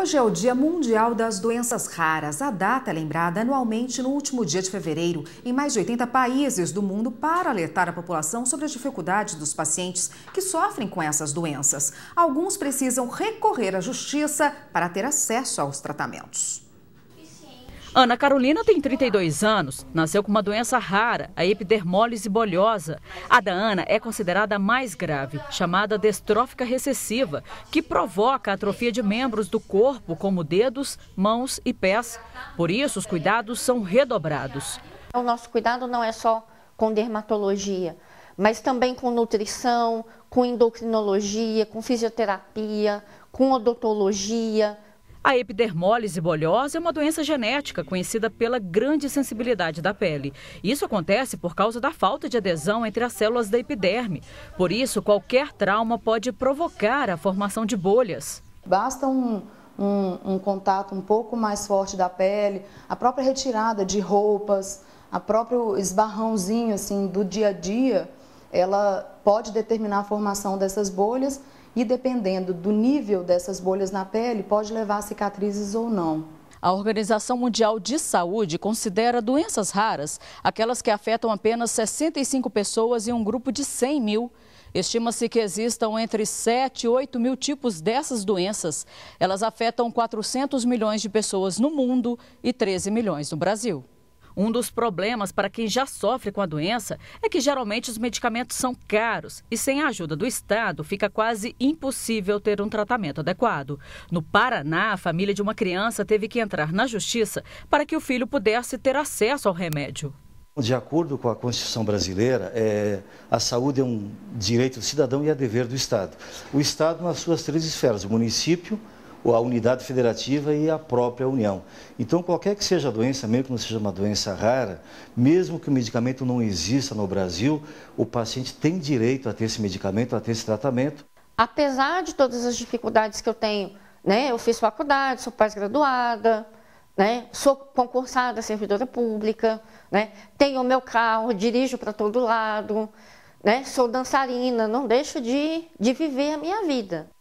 Hoje é o Dia Mundial das Doenças Raras. A data é lembrada anualmente no último dia de fevereiro, em mais de 80 países do mundo, para alertar a população sobre as dificuldades dos pacientes que sofrem com essas doenças. Alguns precisam recorrer à justiça para ter acesso aos tratamentos. Ana Carolina tem 32 anos, nasceu com uma doença rara, a epidermólise bolhosa. A da Ana é considerada a mais grave, chamada destrófica recessiva, que provoca atrofia de membros do corpo, como dedos, mãos e pés. Por isso, os cuidados são redobrados. O nosso cuidado não é só com dermatologia, mas também com nutrição, com endocrinologia, com fisioterapia, com odontologia. A epidermólise bolhosa é uma doença genética conhecida pela grande sensibilidade da pele. Isso acontece por causa da falta de adesão entre as células da epiderme. Por isso, qualquer trauma pode provocar a formação de bolhas. Basta um, um, um contato um pouco mais forte da pele, a própria retirada de roupas, a próprio esbarrãozinho assim do dia a dia, ela pode determinar a formação dessas bolhas e dependendo do nível dessas bolhas na pele, pode levar a cicatrizes ou não. A Organização Mundial de Saúde considera doenças raras aquelas que afetam apenas 65 pessoas em um grupo de 100 mil. Estima-se que existam entre 7 e 8 mil tipos dessas doenças. Elas afetam 400 milhões de pessoas no mundo e 13 milhões no Brasil. Um dos problemas para quem já sofre com a doença é que geralmente os medicamentos são caros e sem a ajuda do Estado fica quase impossível ter um tratamento adequado. No Paraná, a família de uma criança teve que entrar na justiça para que o filho pudesse ter acesso ao remédio. De acordo com a Constituição brasileira, é, a saúde é um direito do cidadão e é dever do Estado. O Estado nas suas três esferas, o município, a unidade federativa e a própria União. Então, qualquer que seja a doença, mesmo que não seja uma doença rara, mesmo que o medicamento não exista no Brasil, o paciente tem direito a ter esse medicamento, a ter esse tratamento. Apesar de todas as dificuldades que eu tenho, né? Eu fiz faculdade, sou pós-graduada, né? Sou concursada servidora pública, né? Tenho meu carro, dirijo para todo lado, né? Sou dançarina, não deixo de, de viver a minha vida.